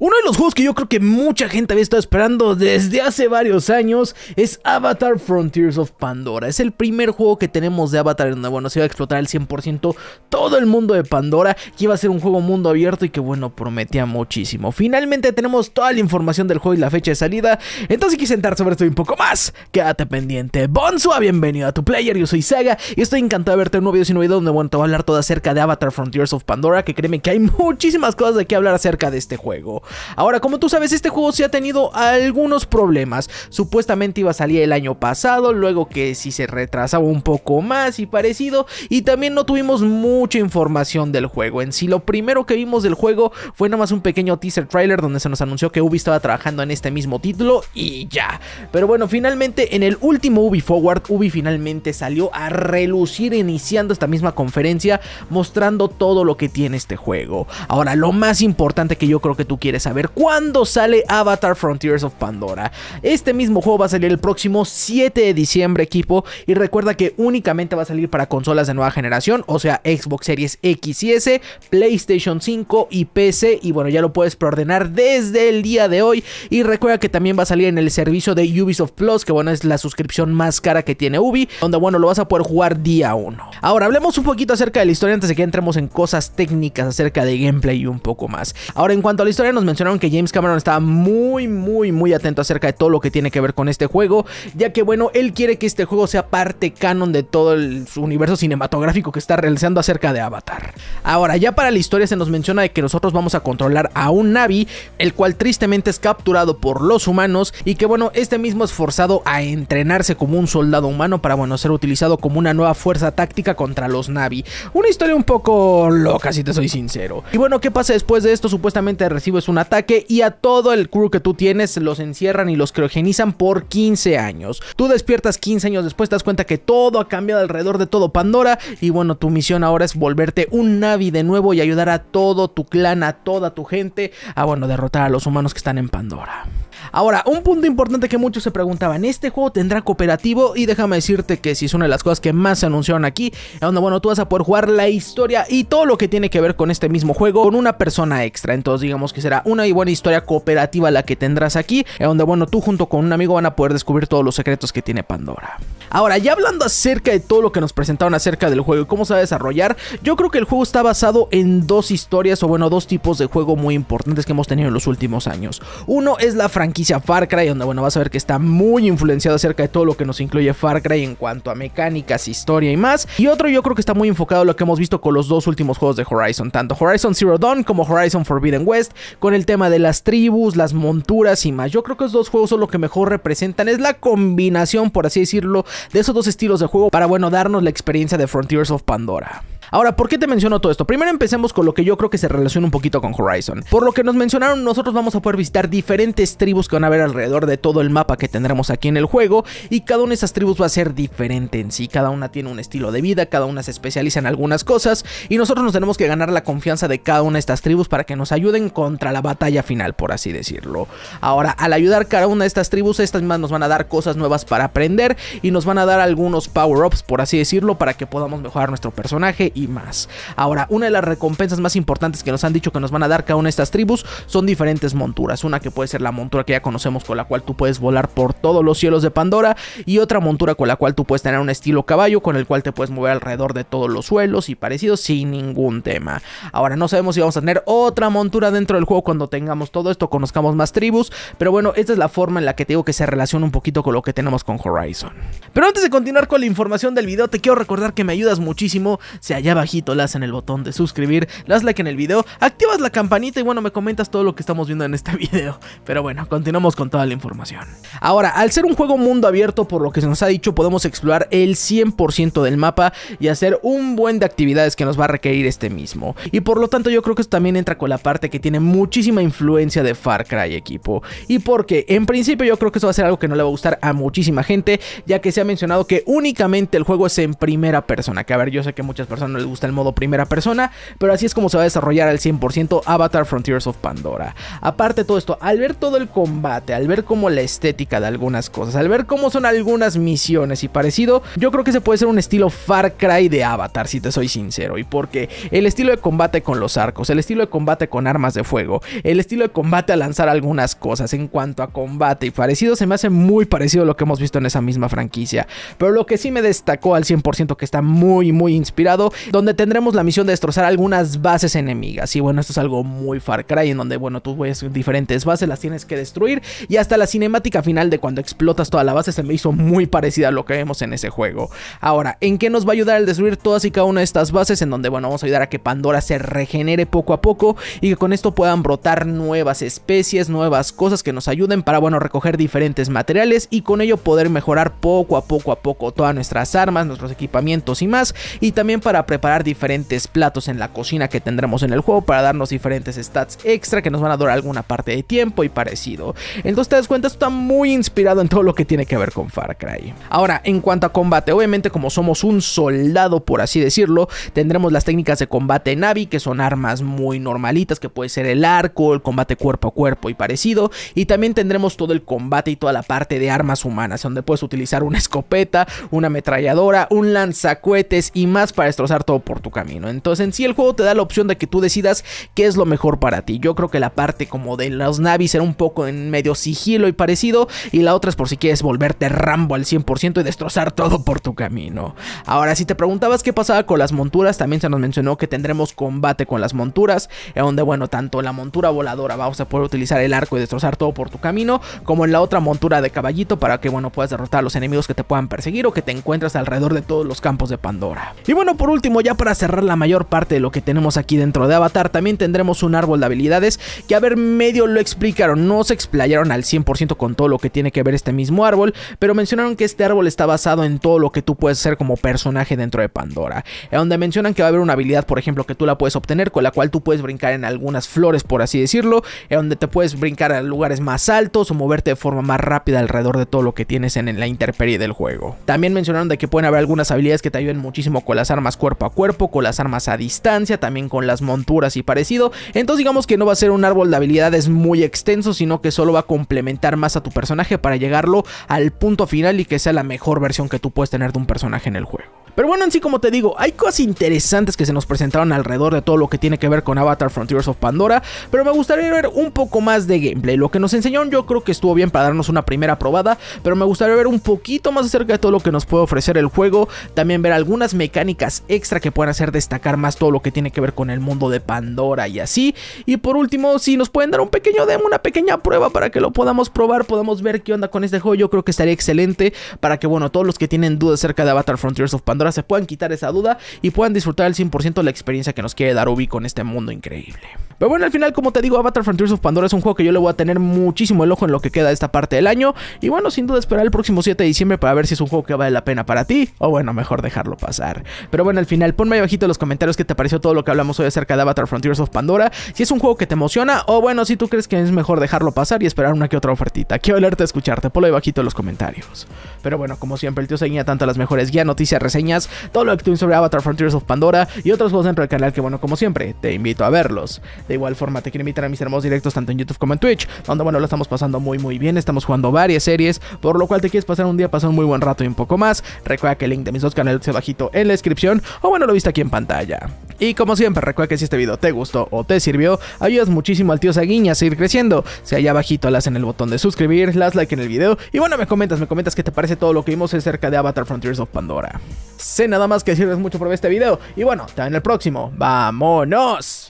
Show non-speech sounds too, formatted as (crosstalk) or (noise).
Uno de los juegos que yo creo que mucha gente había estado esperando desde hace varios años es Avatar Frontiers of Pandora. Es el primer juego que tenemos de Avatar en donde, bueno, se iba a explotar al 100% todo el mundo de Pandora, que iba a ser un juego mundo abierto y que, bueno, prometía muchísimo. Finalmente tenemos toda la información del juego y la fecha de salida, entonces si quise entrar sobre esto un poco más, quédate pendiente. Bonsoa, bienvenido a tu player, yo soy Saga y estoy encantado de verte en un nuevo video, sin un donde, bueno, te voy a hablar todo acerca de Avatar Frontiers of Pandora, que créeme que hay muchísimas cosas de qué hablar acerca de este juego. Ahora, como tú sabes, este juego sí ha tenido algunos problemas. Supuestamente iba a salir el año pasado, luego que sí se retrasaba un poco más y parecido. Y también no tuvimos mucha información del juego. En sí, lo primero que vimos del juego fue nada más un pequeño teaser trailer donde se nos anunció que Ubi estaba trabajando en este mismo título y ya. Pero bueno, finalmente en el último Ubi Forward, Ubi finalmente salió a relucir iniciando esta misma conferencia mostrando todo lo que tiene este juego. Ahora, lo más importante que yo creo que tú quieres saber cuándo sale Avatar Frontiers of Pandora. Este mismo juego va a salir el próximo 7 de diciembre, equipo, y recuerda que únicamente va a salir para consolas de nueva generación, o sea, Xbox Series X y S, PlayStation 5 y PC, y bueno, ya lo puedes preordenar desde el día de hoy. Y recuerda que también va a salir en el servicio de Ubisoft Plus, que bueno, es la suscripción más cara que tiene Ubi, donde bueno, lo vas a poder jugar día 1. Ahora, hablemos un poquito acerca de la historia antes de que entremos en cosas técnicas acerca de gameplay y un poco más. Ahora, en cuanto a la historia, nos mencionaron que James Cameron está muy, muy, muy atento acerca de todo lo que tiene que ver con este juego, ya que bueno, él quiere que este juego sea parte canon de todo el universo cinematográfico que está realizando acerca de Avatar. Ahora, ya para la historia se nos menciona de que nosotros vamos a controlar a un Navi, el cual tristemente es capturado por los humanos y que bueno, este mismo es forzado a entrenarse como un soldado humano para bueno, ser utilizado como una nueva fuerza táctica contra los Navi. Una historia un poco loca si te soy sincero. Y bueno, ¿qué pasa después de esto? Supuestamente recibes un ataque y a todo el crew que tú tienes los encierran y los criogenizan por 15 años. Tú despiertas 15 años después, te das cuenta que todo ha cambiado alrededor de todo Pandora y bueno, tu misión ahora es volverte un Navi de nuevo y ayudar a todo tu clan, a toda tu gente a bueno, derrotar a los humanos que están en Pandora. Ahora, un punto importante que muchos se preguntaban, ¿este juego tendrá cooperativo? Y déjame decirte que si es una de las cosas que más se anunciaron aquí, donde bueno, tú vas a poder jugar la historia y todo lo que tiene que ver con este mismo juego con una persona extra. Entonces digamos que será una y buena historia cooperativa la que tendrás aquí, donde bueno, tú junto con un amigo van a poder descubrir todos los secretos que tiene Pandora. Ahora, ya hablando acerca de todo lo que nos presentaron acerca del juego y cómo se va a desarrollar, yo creo que el juego está basado en dos historias o bueno, dos tipos de juego muy importantes que hemos tenido en los últimos años. Uno es la franquicia Far Cry, donde bueno, vas a ver que está muy influenciado acerca de todo lo que nos incluye Far Cry en cuanto a mecánicas, historia y más. Y otro yo creo que está muy enfocado a lo que hemos visto con los dos últimos juegos de Horizon, tanto Horizon Zero Dawn como Horizon Forbidden West, con el tema de las tribus, las monturas y más. Yo creo que esos dos juegos son lo que mejor representan, es la combinación, por así decirlo, de esos dos estilos de juego para, bueno, darnos la experiencia de Frontiers of Pandora. Ahora, ¿por qué te menciono todo esto? Primero empecemos con lo que yo creo que se relaciona un poquito con Horizon. Por lo que nos mencionaron, nosotros vamos a poder visitar diferentes tribus que van a ver alrededor de todo el mapa que tendremos aquí en el juego y cada una de esas tribus va a ser diferente en sí, cada una tiene un estilo de vida, cada una se especializa en algunas cosas y nosotros nos tenemos que ganar la confianza de cada una de estas tribus para que nos ayuden contra la batalla final, por así decirlo. Ahora, al ayudar cada una de estas tribus, estas mismas nos van a dar cosas nuevas para aprender y nos van a dar algunos power-ups, por así decirlo, para que podamos mejorar nuestro personaje más. Ahora, una de las recompensas más importantes que nos han dicho que nos van a dar cada una de estas tribus son diferentes monturas. Una que puede ser la montura que ya conocemos con la cual tú puedes volar por todos los cielos de Pandora y otra montura con la cual tú puedes tener un estilo caballo con el cual te puedes mover alrededor de todos los suelos y parecidos sin ningún tema. Ahora, no sabemos si vamos a tener otra montura dentro del juego cuando tengamos todo esto, conozcamos más tribus, pero bueno, esta es la forma en la que te digo que se relaciona un poquito con lo que tenemos con Horizon. Pero antes de continuar con la información del video, te quiero recordar que me ayudas muchísimo si allá abajito en el botón de suscribir, las like en el video, activas la campanita y bueno, me comentas todo lo que estamos viendo en este (laughs) video. Pero bueno, continuamos con toda la información. Ahora, al ser un juego mundo abierto, por lo que se nos ha dicho, podemos explorar el 100% del mapa y hacer un buen de actividades que nos va a requerir este mismo. Y por lo tanto yo creo que esto también entra con la parte que tiene muchísima influencia de Far Cry equipo. Y porque en principio yo creo que eso va a ser algo que no le va a gustar a muchísima gente, ya que se ha mencionado que únicamente el juego es en primera persona. Que a ver, yo sé que muchas personas les gusta el modo primera persona, pero así es como se va a desarrollar al 100% Avatar Frontiers of Pandora. Aparte de todo esto, al ver todo el combate, al ver como la estética de algunas cosas, al ver cómo son algunas misiones y parecido, yo creo que se puede ser un estilo Far Cry de Avatar, si te soy sincero, y porque el estilo de combate con los arcos, el estilo de combate con armas de fuego, el estilo de combate a lanzar algunas cosas en cuanto a combate y parecido, se me hace muy parecido a lo que hemos visto en esa misma franquicia. Pero lo que sí me destacó al 100% que está muy, muy inspirado donde tendremos la misión de destrozar algunas bases enemigas. Y bueno, esto es algo muy Far Cry, en donde, bueno, tú ves diferentes bases, las tienes que destruir. Y hasta la cinemática final de cuando explotas toda la base se me hizo muy parecida a lo que vemos en ese juego. Ahora, ¿en qué nos va a ayudar el destruir todas y cada una de estas bases? En donde, bueno, vamos a ayudar a que Pandora se regenere poco a poco y que con esto puedan brotar nuevas especies, nuevas cosas que nos ayuden para, bueno, recoger diferentes materiales y con ello poder mejorar poco a poco a poco todas nuestras armas, nuestros equipamientos y más. Y también para preparar preparar diferentes platos en la cocina que tendremos en el juego para darnos diferentes stats extra que nos van a durar alguna parte de tiempo y parecido. Entonces te das cuenta, está muy inspirado en todo lo que tiene que ver con Far Cry. Ahora, en cuanto a combate, obviamente como somos un soldado, por así decirlo, tendremos las técnicas de combate Navi, que son armas muy normalitas, que puede ser el arco, el combate cuerpo a cuerpo y parecido, y también tendremos todo el combate y toda la parte de armas humanas, donde puedes utilizar una escopeta, una ametralladora, un lanzacuetes y más para destrozar todo por tu camino. Entonces en sí el juego te da la opción de que tú decidas qué es lo mejor para ti. Yo creo que la parte como de los navis era un poco en medio sigilo y parecido y la otra es por si quieres volverte Rambo al 100% y destrozar todo por tu camino. Ahora si te preguntabas qué pasaba con las monturas, también se nos mencionó que tendremos combate con las monturas, en donde bueno, tanto la montura voladora vamos a poder utilizar el arco y destrozar todo por tu camino, como en la otra montura de caballito para que bueno, puedas derrotar a los enemigos que te puedan perseguir o que te encuentras alrededor de todos los campos de Pandora. Y bueno, por último ya para cerrar la mayor parte de lo que tenemos aquí dentro de Avatar, también tendremos un árbol de habilidades que a ver medio lo explicaron, no se explayaron al 100% con todo lo que tiene que ver este mismo árbol, pero mencionaron que este árbol está basado en todo lo que tú puedes hacer como personaje dentro de Pandora, donde mencionan que va a haber una habilidad, por ejemplo, que tú la puedes obtener, con la cual tú puedes brincar en algunas flores, por así decirlo, donde te puedes brincar a lugares más altos o moverte de forma más rápida alrededor de todo lo que tienes en la interperie del juego. También mencionaron de que pueden haber algunas habilidades que te ayuden muchísimo con las armas cuerpo cuerpo a cuerpo, con las armas a distancia, también con las monturas y parecido. Entonces digamos que no va a ser un árbol de habilidades muy extenso, sino que solo va a complementar más a tu personaje para llegarlo al punto final y que sea la mejor versión que tú puedes tener de un personaje en el juego. Pero bueno, en sí, como te digo, hay cosas interesantes que se nos presentaron alrededor de todo lo que tiene que ver con Avatar Frontiers of Pandora, pero me gustaría ver un poco más de gameplay. Lo que nos enseñaron yo creo que estuvo bien para darnos una primera probada, pero me gustaría ver un poquito más acerca de todo lo que nos puede ofrecer el juego, también ver algunas mecánicas extra que puedan hacer destacar más todo lo que tiene que ver con el mundo de Pandora y así. Y por último, si nos pueden dar un pequeño demo, una pequeña prueba para que lo podamos probar, podamos ver qué onda con este juego, yo creo que estaría excelente para que, bueno, todos los que tienen dudas acerca de Avatar Frontiers of Pandora se puedan quitar esa duda y puedan disfrutar al 100% la experiencia que nos quiere dar Ubi con este mundo increíble. Pero bueno, al final, como te digo, Avatar Frontiers of Pandora es un juego que yo le voy a tener muchísimo el ojo en lo que queda de esta parte del año. Y bueno, sin duda esperar el próximo 7 de diciembre para ver si es un juego que vale la pena para ti. O bueno, mejor dejarlo pasar. Pero bueno, al final, ponme ahí abajito en los comentarios qué te pareció todo lo que hablamos hoy acerca de Avatar Frontiers of Pandora. Si es un juego que te emociona o bueno, si tú crees que es mejor dejarlo pasar y esperar una que otra ofertita. Quiero leerte a escucharte, ponlo ahí bajito en los comentarios. Pero bueno, como siempre, el tío seguía tanto las mejores guías, noticias, reseñas, todo lo que tuve sobre Avatar Frontiers of Pandora y otros juegos dentro del canal que bueno, como siempre, te invito a verlos. De igual forma, te quiero invitar a mis hermosos directos tanto en YouTube como en Twitch, donde bueno, lo estamos pasando muy muy bien, estamos jugando varias series, por lo cual te quieres pasar un día, pasar un muy buen rato y un poco más. Recuerda que el link de mis dos canales está bajito en la descripción, o bueno, lo viste aquí en pantalla. Y como siempre, recuerda que si este video te gustó o te sirvió, ayudas muchísimo al tío Saguiña a seguir creciendo. Si allá abajito las en el botón de suscribir, las like en el video y bueno, me comentas, me comentas qué te parece todo lo que vimos acerca de Avatar Frontiers of Pandora. Sé nada más que sirves mucho por ver este video y bueno, te en el próximo. ¡Vámonos!